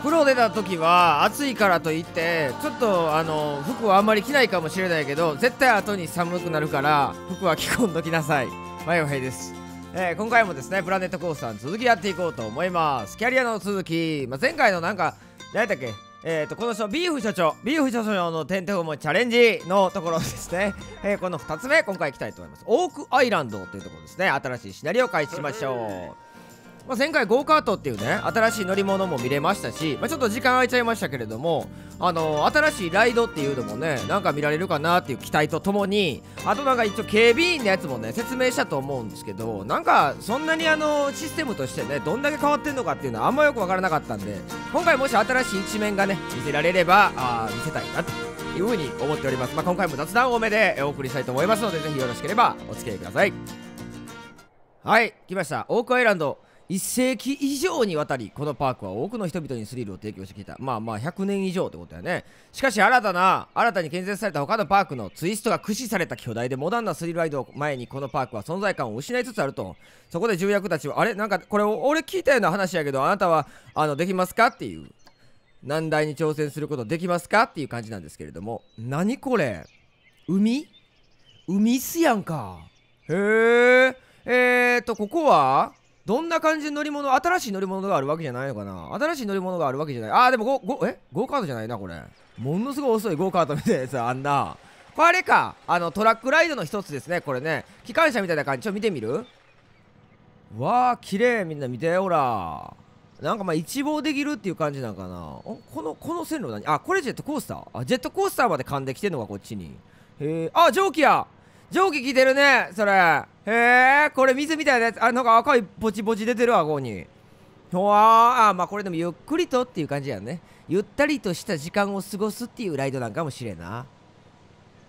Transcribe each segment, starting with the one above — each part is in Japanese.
風呂出た時は暑いからといってちょっとあの服はあんまり着ないかもしれないけど絶対後に寒くなるから服は着込んどきなさいマヨヘイです、えー、今回もですねプラネットコースターの続きやっていこうと思いますキャリアの続き、まあ、前回のなんか何だっけえーと、この人ビーフ所長ビーフ所長の点敵訪もチャレンジのところですね、えー、この2つ目今回いきたいと思いますオークアイランドというところですね新しいシナリオを開始しましょうまあ、前回ゴーカートっていうね新しい乗り物も見れましたし、まあ、ちょっと時間空いちゃいましたけれどもあのー、新しいライドっていうのもねなんか見られるかなっていう期待とともにあとなんか一応警備員のやつもね説明したと思うんですけどなんかそんなにあのシステムとしてねどんだけ変わってんのかっていうのはあんまよくわからなかったんで今回もし新しい一面がね見せられればあ見せたいなと。いうふに思っております、まあ、今回も雑談多めでお送りしたいと思いますのでぜひよろしければお付き合いくださいはい来ましたオークアイランド1世紀以上にわたりこのパークは多くの人々にスリルを提供してきたまあまあ100年以上ってことやねしかし新たな新たに建設された他のパークのツイストが駆使された巨大でモダンなスリルライドを前にこのパークは存在感を失いつつあるとそこで重役たちはあれなんかこれ俺聞いたような話やけどあなたはあのできますかっていう難題に挑戦することできますかっていう感じなんですけれども何これ海海っすやんかへええーとここはどんな感じの乗り物新しい乗り物があるわけじゃないのかな新しい乗り物があるわけじゃないあでもゴゴえゴーカートじゃないなこれものすごい遅いゴーカートみたいなやつあんなこれあれかあのトラックライドの一つですねこれね機関車みたいな感じちょ見てみるわあ綺麗みんな見てほらなんかまあ一望できるっていう感じなんかなこのこの線路何あこれジェットコースターあジェットコースターまで噛んできてんのかこっちにへえあ蒸気や蒸気きてるねそれへえこれ水みたいなやつあなんか赤いぼちぼち出てるわこにほわあまあこれでもゆっくりとっていう感じやねゆったりとした時間を過ごすっていうライドなんかもしれんな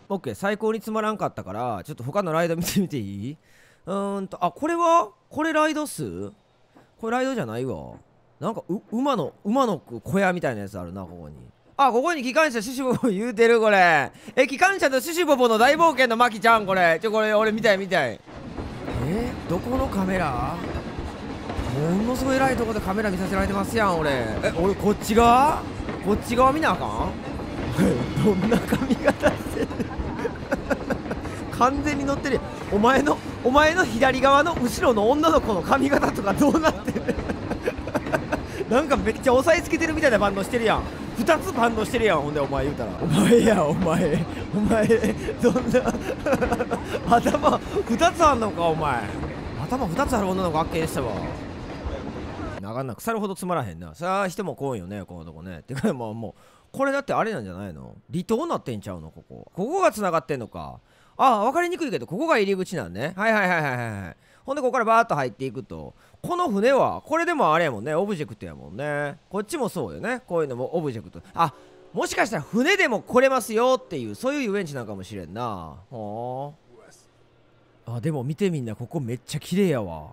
オッケー最高につまらんかったからちょっと他のライド見てみていいうーんとあこれはこれライド数これライドじゃないわなんか馬の馬の小屋みたいなやつあるなここにあ、ここに機関車シシボボ 言うてる、これ。え、機関車とシシボボの大冒険のマキちゃん、これ。ちょ、これ、俺見たい見たい。えどこのカメラものすごい偉いとこでカメラ見させられてますやん、俺。え、俺、こっち側こっち側見なあかん どんな髪型してる 完全に乗ってるやん。お前の、お前の左側の後ろの女の子の髪型とかどうなってるなんかめっちゃ押さえつけてるみたいなバンドしてるやん。2つバンドしてるやんほんでお前言うたらお前やお前お前どんな 頭2つあんのかお前頭2つある女の子あけでしたわ長かな腐るほどつまらへんなさあ人も来んよねこのとこねてかもうもうこれだってあれなんじゃないの離島なってんちゃうのここここがつながってんのかああ分かりにくいけどここが入り口なんねはいはいはいはいはいほんでここからバーッと入っていくとこの船はこれでもあれやもんねオブジェクトやもんねこっちもそうよねこういうのもオブジェクトあもしかしたら船でも来れますよっていうそういう遊園地なんかもしれんなはああでも見てみんなここめっちゃ綺麗やわ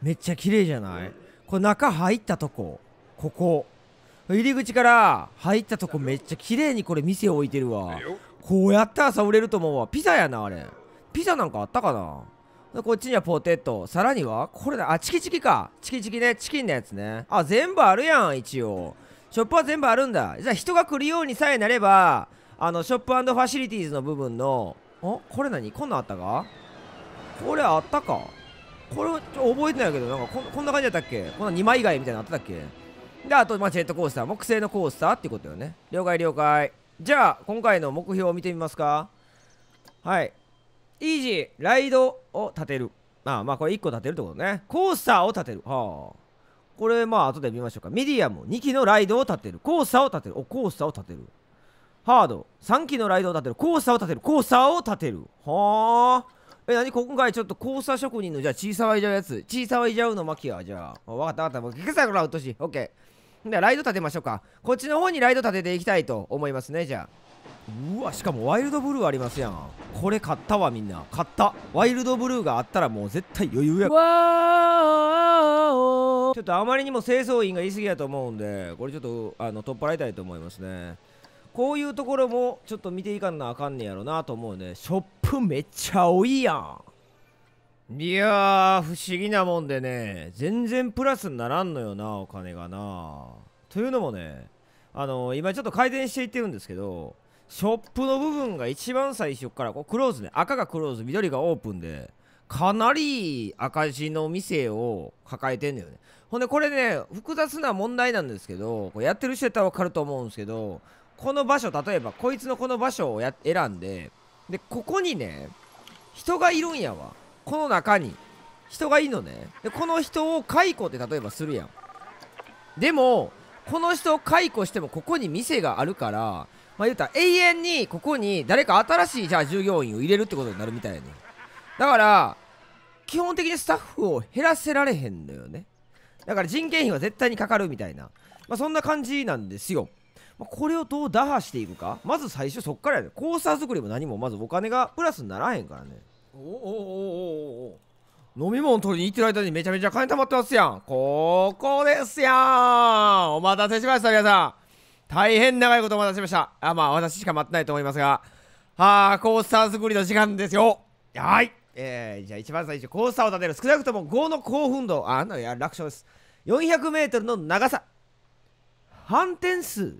めっちゃ綺麗じゃないこれ中入ったとこここ入り口から入ったとこめっちゃ綺麗にこれ店置いてるわこうやって遊売れると思うわピザやなあれピザなんかあったかなこっちにはポテト。さらにはこれだ。あ、チキチキか。チキチキね。チキンのやつね。あ、全部あるやん、一応。ショップは全部あるんだ。じゃあ人が来るようにさえなれば、あの、ショップファシリティーズの部分の、あこれ何こんなんあったかこれあったかこれちょ覚えてないけど、なんかここんな感じだったっけこの2枚以外みたいなのあったっけで、あと、まあ、ジェットコースター。木製のコースターってことよね。了解了解。じゃあ、今回の目標を見てみますか。はい。イージーライドを立てるああまあこれ1個立てるってことねコースターを立てるはあこれまあ後で見ましょうかミディアム2機のライドを立てるコースターを立てるおコースターを立てるハード3機のライドを立てるコースターを立てるコースターを立てるはあえ、なに今回ちょっと交差職人の、じゃあ、小さわいじゃうやつ。小さわいじゃうの巻きはじゃあ。わかったわかった。もう、くさからうっとし。オッケー。で、ライド立てましょうか。こっちの方にライド立てていきたいと思いますね、じゃあ。うわしかもワイルドブルーありますやんこれ買ったわみんな買ったワイルドブルーがあったらもう絶対余裕やわちょっとあまりにも清掃員が言い過ぎやと思うんでこれちょっとあの取っ払いたいと思いますねこういうところもちょっと見ていかんなあかんねやろなと思うねショップめっちゃ多いやんいやー不思議なもんでね全然プラスにならんのよなお金がなというのもねあの今ちょっと改善していってるんですけどショップの部分が一番最初からこうクローズね赤がクローズ緑がオープンでかなり赤字の店を抱えてんだよねほんでこれね複雑な問題なんですけどこうやってる人やったら分かると思うんですけどこの場所例えばこいつのこの場所をや選んででここにね人がいるんやわこの中に人がいるのねでこの人を解雇って例えばするやんでもこの人を解雇してもここに店があるから、まあ、言うたら永遠にここに誰か新しいじゃあ従業員を入れるってことになるみたいにだから基本的にスタッフを減らせられへんのよねだから人件費は絶対にかかるみたいな、まあ、そんな感じなんですよまこれをどう打破していくかまず最初そっからやねコースター作りも何もまずお金がプラスにならへんからねおおおおおお飲み物取りに行ってる間にめちゃめちゃ金貯まってますやん。ここですやん。お待たせしました、皆さん。大変長いことお待たせしました。あ、まあ、私しか待ってないと思いますが。はあ、コースター作りの時間ですよ。はい。えー、じゃあ一番最初、コースターを立てる。少なくとも5の興奮度。あ、なんや、楽勝です。400m の長さ。反転数。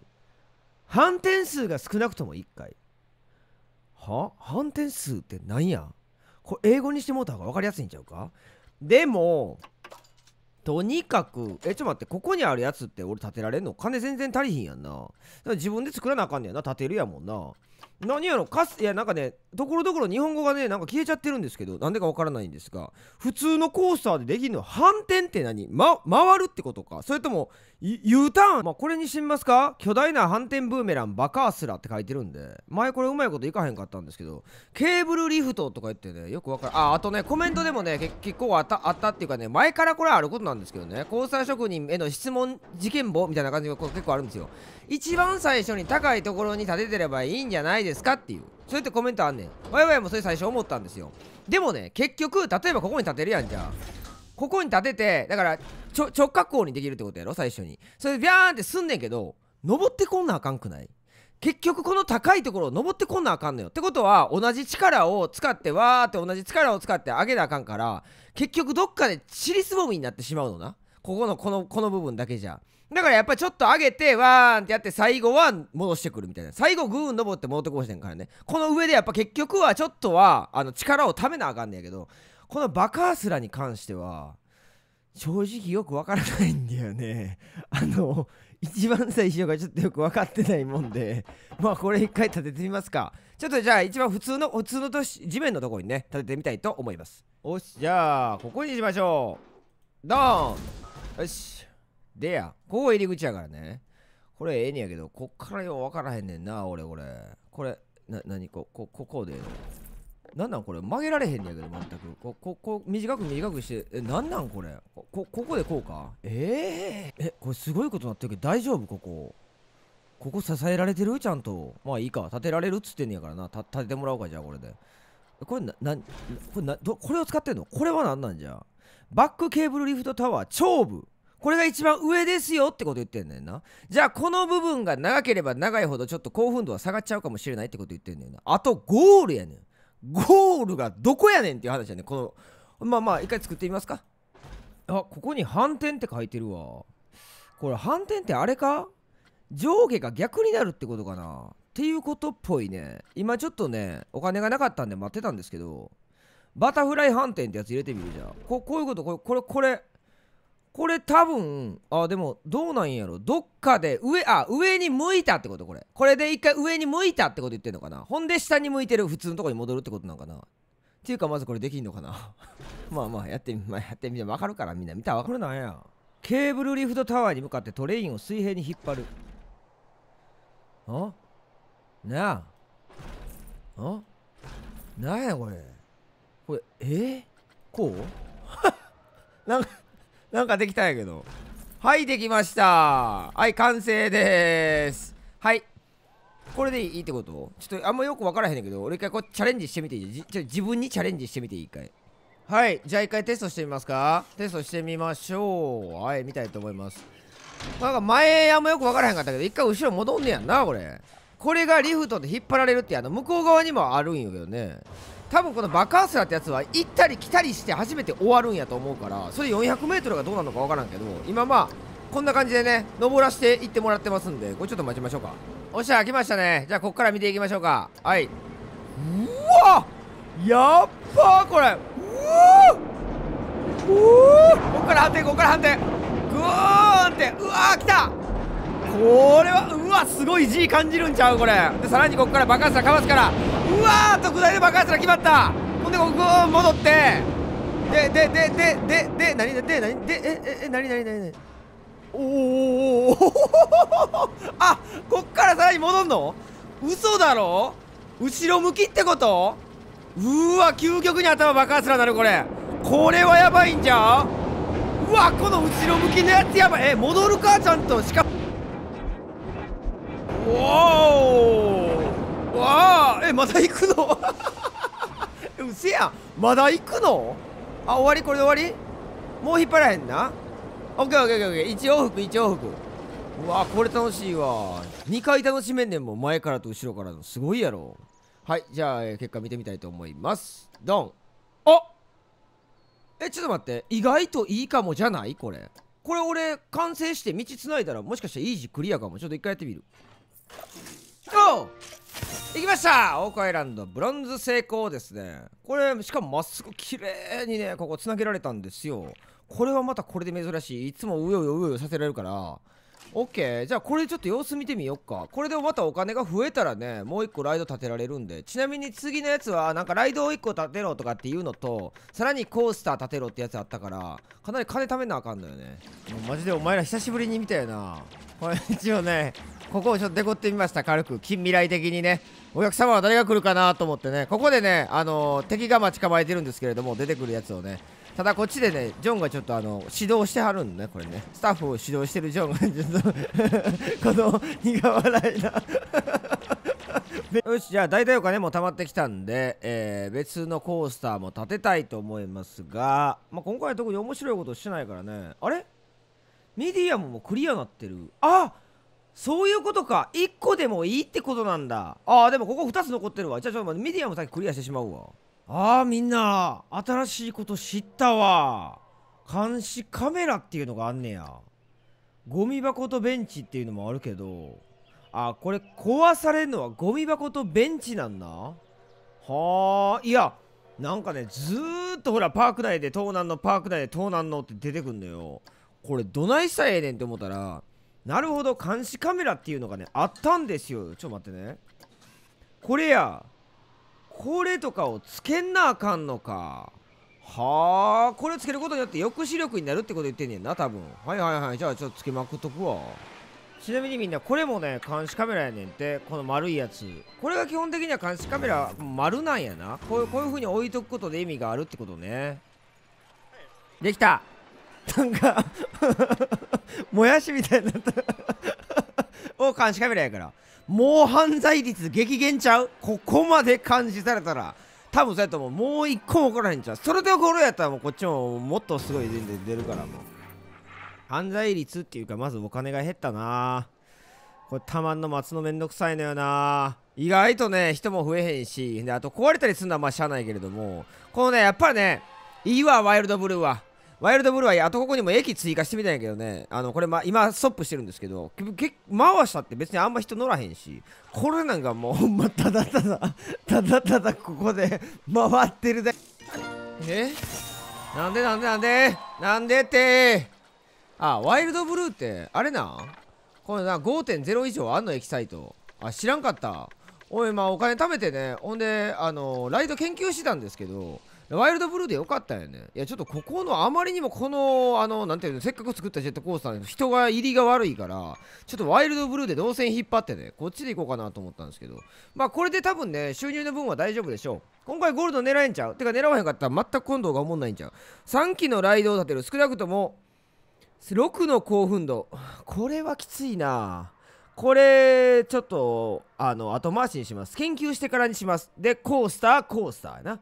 反転数が少なくとも1回。は反転数って何やこれ英語にしてもうた方が分かりやすいんちゃうかでもとにかくえちょっと待ってここにあるやつって俺建てられんの金全然足りひんやんな自分で作らなあかんねやな建てるやもんな何やろかすいやなんかねところどころ日本語がねなんか消えちゃってるんですけどなんでかわからないんですが普通のコースターでできるのは反転って何、ま、回るってことかそれとも U ターン、まあ、これにしてみますか巨大な反転ブーメランバカースラって書いてるんで前これうまいこといかへんかったんですけどケーブルリフトとか言ってねよくわからああとねコメントでもね結構あったあったっていうかね前からこれあることなんですけどね交際職人への質問事件簿みたいな感じが結構あるんですよ一番最初に高いところに立ててればいいんじゃないないですかっていうそうやってコメントあんねんわいわいもそれ最初思ったんですよでもね結局例えばここに立てるやんじゃあここに立ててだから直角行にできるってことやろ最初にそれでビャーンってすんねんけど登ってこんなあかんくない結局この高いところを登ってこんなあかんのよってことは同じ力を使ってわーって同じ力を使って上げなあかんから結局どっかでチリすぼみになってしまうのなここのこのこの部分だけじゃだからやっぱりちょっと上げてワーンってやって最後は戻してくるみたいな最後グーン登って戻ってこうしてんからねこの上でやっぱ結局はちょっとはあの力をためなあかんねやけどこのバカースラに関しては正直よくわからないんだよね あの一番最初がちょっとよく分かってないもんで まあこれ一回立ててみますかちょっとじゃあ一番普通の普通の地面のところにね立ててみたいと思いますおしじゃあここにしましょうドーンよしでや、ここ入り口やからね。これええねやけど、こっからよう分からへんねんな、俺これ。これ、な、なにこ、こ、ここで。なんなんこれ曲げられへんねやけど、全く。こ、こ、こ、短く短くして、え、なんなんこれ。こ、ここでこうかええー、え、これすごいことになってるけど、大丈夫ここ。ここ支えられてるちゃんと。まあいいか。立てられるっつってんねやからな。た立ててもらおうか、じゃあこれで。これな、な、これな、ど、これを使ってんのこれは何なんじゃバックケーブルリフトタワー、超部これが一番上ですよってこと言ってんねんなじゃあこの部分が長ければ長いほどちょっと興奮度は下がっちゃうかもしれないってこと言ってんねんなあとゴールやねんゴールがどこやねんっていう話やねんこのまあまあ一回作ってみますかあここに反転って書いてるわこれ反転ってあれか上下が逆になるってことかなっていうことっぽいね今ちょっとねお金がなかったんで待ってたんですけどバタフライ反転ってやつ入れてみるじゃんここういうことこれこれこれこれ多分あでもどうなんやろどっかで上あ上に向いたってことこれこれで一回上に向いたってこと言ってんのかなほんで下に向いてる普通のとこに戻るってことなのかなっていうかまずこれできんのかな まあまあやってみ、まあ、やってみて分かるからみんな見たら分かるなんやケーブルリフトタワーに向かってトレインを水平に引っ張るあなああなんやこれこれえー、こう なんかなんかできたんやけど。はい、できました。はい、完成でーす。はい。これでいいってことちょっとあんまよくわからへんねんけど、俺一回こうチャレンジしてみていいじちょ自分にチャレンジしてみていい一回。はい、じゃあ一回テストしてみますか。テストしてみましょう。はい、見たいと思います。なんか前あんまよくわからへんかったけど、一回後ろ戻んねやんな、これ。これがリフトで引っ張られるって、あの、向こう側にもあるんやけどね。多分このバカンスラってやつは行ったり来たりして初めて終わるんやと思うからそれ 400m がどうなのか分からんけど今まあこんな感じでね登らしていってもらってますんでこれちょっと待ちましょうかおっしゃ来ましたねじゃあこっから見ていきましょうかはいうわやっばこれうわおおこっから反転こっから反転グーンってうわー来たこれはうわすごい G 感じるんちゃうこれでさらにここから爆発だかますからうわー特大で爆発が決まったほんでここ戻ってでででででで何ででなでなええ何何何何おおおあこっからさらに戻んの嘘だろ後ろ向きってことうわ究極に頭爆発らなるこれこれはやばいんじゃんうわこの後ろ向きのやつやばいえ戻るかちゃんとしかもおおわあえまだ行くのうせ やんまだ行くのあ終わりこれで終わりもう引っ張らへんなオッケーオッケーオッケー1往復1往復うわこれ楽しいわ2回楽しめんねんも前からと後ろからのすごいやろはいじゃあ、え結果見てみたいと思いますドンあえちょっと待って意外といいかもじゃないこれこれ俺完成して道つないだらもしかしたらイージークリアかもちょっと一回やってみる行きましたオークアイランドブロンズ成功ですねこれしかもまっすぐ綺麗にねここつなげられたんですよこれはまたこれで珍しいいつもうようようよさせられるからオッケーじゃあこれちょっと様子見てみよっかこれでまたお金が増えたらねもう1個ライド建てられるんでちなみに次のやつはなんかライドを1個建てろとかっていうのとさらにコースター建てろってやつあったからかなり金貯めなあかんのよねマジでお前ら久しぶりに見たよなこれ一応ねここをちょっとデコってみました軽く近未来的にねお客様は誰が来るかなと思ってねここでねあのー、敵が待ち構えてるんですけれども出てくるやつをねただこっちでねジョンがちょっとあの指導してはるんねこれねスタッフを指導してるジョンがちょっと この苦笑いな よしじゃあ大体お金も貯まってきたんで、えー、別のコースターも立てたいと思いますが、まあ、今回は特に面白いことしてないからねあれミディアムもクリアなってるあそういうことか1個でもいいってことなんだああでもここ2つ残ってるわじゃあちょっと待ってミディアムきクリアしてしまうわああみんな新しいこと知ったわ監視カメラっていうのがあんねやゴミ箱とベンチっていうのもあるけどあこれ壊されるのはゴミ箱とベンチなんだはあいやなんかねずーっとほらパーク内で盗難のパーク内で盗難のって出てくんのよこれどないしたらええねんって思ったらなるほど監視カメラっていうのがねあったんですよちょっと待ってねこれやこれとかをつけんなあかんのかはあこれつけることによって抑止力になるってこと言ってんねんな多分はいはいはいじゃあちょっとつけまくっとくわちなみにみんなこれもね監視カメラやねんってこの丸いやつこれが基本的には監視カメラ丸なんやなこういうこういう風に置いとくことで意味があるってことねできたなんか もやしみたいになったを監視カメラやからもう犯罪率激減ちゃうここまで監視されたら多分そうやと思うもう一個も起こらへんちゃうそれで怒るやったらもうこっちももっとすごい全然出るからもう犯罪率っていうかまずお金が減ったなこれたまんの松のめんどくさいのよな意外とね人も増えへんしであと壊れたりするのはまあしゃあないけれどもこのねやっぱりねいいわワイルドブルーはワイルドブルーは、あとここにも駅追加してみたんやけどね、あの、これ、ま、今、ストップしてるんですけど、け回したって別にあんま人乗らへんし、これなんかもう、ほんま、ただただ、ただただここで回ってるで。えなんでなんでなんでなんでってあ、ワイルドブルーって、あれなこれな、5.0以上あんの、エキサイト。あ、知らんかった。おい、まあ、お金貯めてね、ほんで、あのー、ライド研究してたんですけど、ワイルドブルーでよかったよね。いや、ちょっとここの、あまりにもこの、あの、なんていうの、せっかく作ったジェットコースターの人が入りが悪いから、ちょっとワイルドブルーで動線引っ張ってね、こっちで行こうかなと思ったんですけど、まあ、これで多分ね、収入の分は大丈夫でしょう。今回ゴールド狙えんちゃうてか狙わへんかったら全く今度が思んないんちゃう ?3 機のライドを立てる。少なくとも、6の興奮度。これはきついなこれ、ちょっと、あの、後回しにします。研究してからにします。で、コースター、コースターな。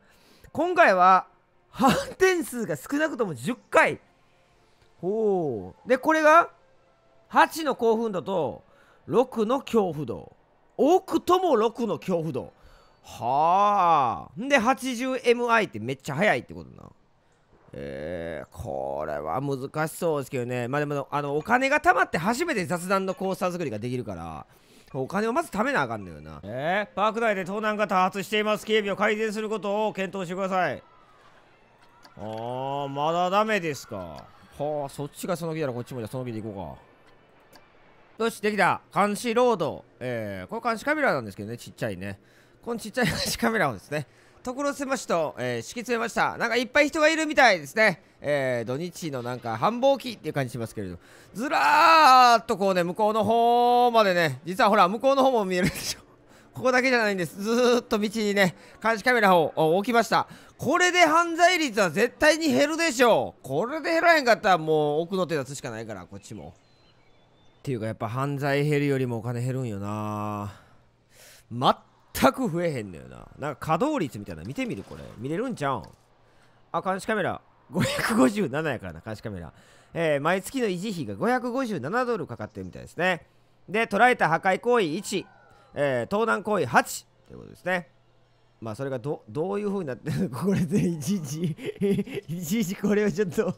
今回は反転数が少なくとも10回ほうでこれが8の興奮度と6の恐怖度多くとも6の恐怖度はあで 80MI ってめっちゃ速いってことなえー、これは難しそうですけどねまあでもあのお金が貯まって初めて雑談のコースター作りができるからお金をまず貯めなあかんのよなえー、パーク内で盗難が多発しています警備を改善することを検討してくださいああまだダメですかはあそっちがその気ならこっちもじゃその気で行こうかよしできた監視ロードえー、これ監視カメラなんですけどねちっちゃいねこのちっちゃい監視カメラをですね所狭しと、えー、敷き詰めましたなんかいっぱい人がいるみたいですねえー、土日のなんか繁忙期っていう感じしますけれどずらーっとこうね向こうの方までね実はほら向こうの方も見えるでしょ ここだけじゃないんですずっと道にね監視カメラを置きましたこれで犯罪率は絶対に減るでしょうこれで減らへんかったらもう奥の手出すしかないからこっちもっていうかやっぱ犯罪減るよりもお金減るんよな全全く増えへんのよななんか稼働率みたいな見てみるこれ見れるんちゃうんあ監視カメラ557やからな監視カメラ、えー、毎月の維持費が557ドルかかってるみたいですねで捉えた破壊行為1、えー、盗難行為8ということですねまあそれがどどういう風になってるのか これで一時、一時、いちいちこれをちょっと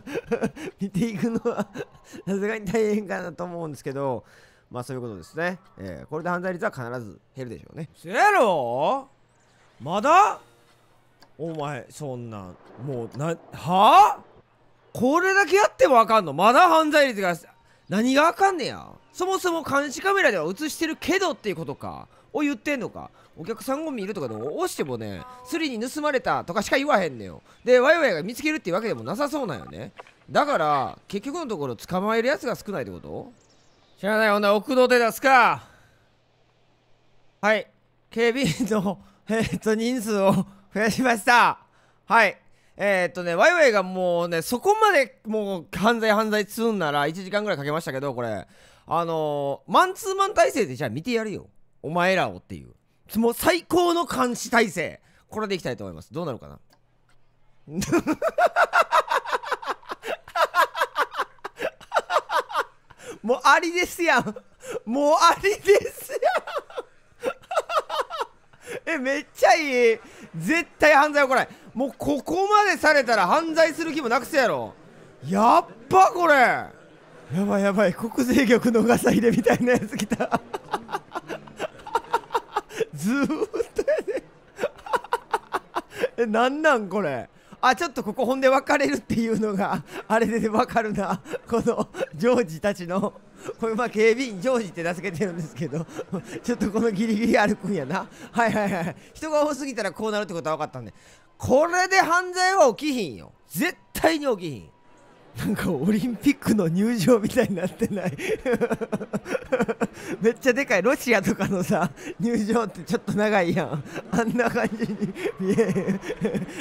見ていくのは さすがに大変かなと思うんですけどまあそういうことですね。えー、これで犯罪率は必ず減るでしょうね。せやろまだお前、そんなもう、な、はあこれだけやってもあかんのまだ犯罪率が、何があかんねやそもそも監視カメラでは映してるけどっていうことか。を言ってんのか。お客さんを見るとかでも押してもね、スリに盗まれたとかしか言わへんねよ。で、ワイワイが見つけるっていうわけでもなさそうなんよね。だから、結局のところ捕まえるやつが少ないってこと知らない女奥の手出すかはい警備員のえー、っと人数を増やしましたはいえー、っとねワイワイがもうねそこまでもう犯罪犯罪すんなら1時間ぐらいかけましたけどこれあのー、マンツーマン体制でじゃあ見てやるよお前らをっていうもう最高の監視体制これでいきたいと思いますどうなるかなもうありですやんもうありですやん えめっちゃいい絶対犯罪起こないもうここまでされたら犯罪する気もなくせやろやっぱこれやばいやばい国税局のガサ入れみたいなやつ来た ずーっとやで えなんなんこれあちょっとここ本で分かれるっていうのが あれで分かるなこのジョージたちのこれまあ警備員ジョージって名付けてるんですけど ちょっとこのギリギリ歩くんやなはいはいはい人が多すぎたらこうなるってことは分かったんでこれで犯罪は起きひんよ絶対に起きひんなんかオリンピックの入場みたいになってない めっちゃでかいロシアとかのさ入場ってちょっと長いやんあんな感じに見えへん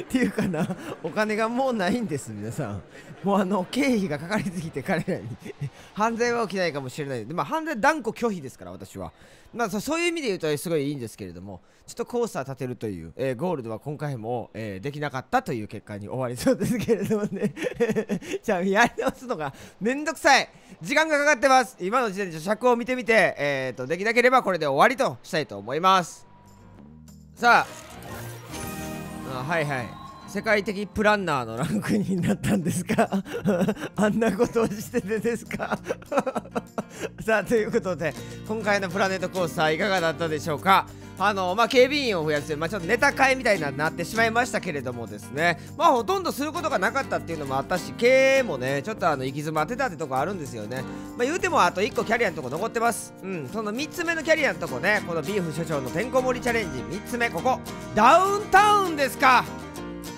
っていうかなお金がもうないんです皆さんもうあの経費がかかりすぎて彼らに 犯罪は起きないかもしれないで、まあ、犯罪断固拒否ですから私はまあそういう意味で言うとすごいいいんですけれどもちょっとコースは立てるという、えー、ゴールドは今回も、えー、できなかったという結果に終わりそうですけれどもねゃ やり直すのがめんどくさい時間がかかってます今の時点で尺を見てみて、えーと、できなければこれで終わりとしたいと思いますさああはいはい世界的プランナーのランクになったんですか あんなことをしててですか さあということで今回のプラネットコースターいかがだったでしょうかあのまあ、警備員を増やして、まあ、ちょっとネタ会みたいになってしまいましたけれどもですねまあほとんどすることがなかったっていうのもあったし経営もねちょっとあの行き詰まってたってとこあるんですよねまあ、言うてもあと1個キャリアのとこ残ってますうんその3つ目のキャリアのとこねこのビーフ所長のてんこ盛りチャレンジ3つ目ここダウンタウンですか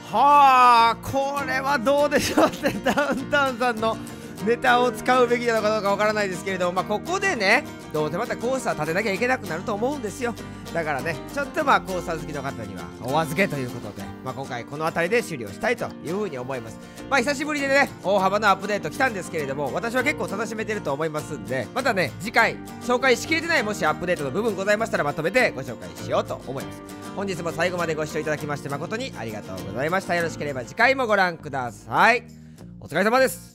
はあこれはどうでしょうってダウンタウンさんのネタを使うべきなのかどうかわからないですけれども、まあ、ここでねどうせまたコースター立てなきゃいけなくなると思うんですよだからねちょっとまあコースター好きの方にはお預けということで、まあ、今回この辺りで終了したいというふうに思いますまあ久しぶりでね大幅なアップデート来たんですけれども私は結構楽しめてると思いますんでまたね次回紹介しきれてないもしアップデートの部分ございましたらまとめてご紹介しようと思います本日も最後までご視聴いただきまして誠にありがとうございましたよろしければ次回もご覧くださいお疲れ様です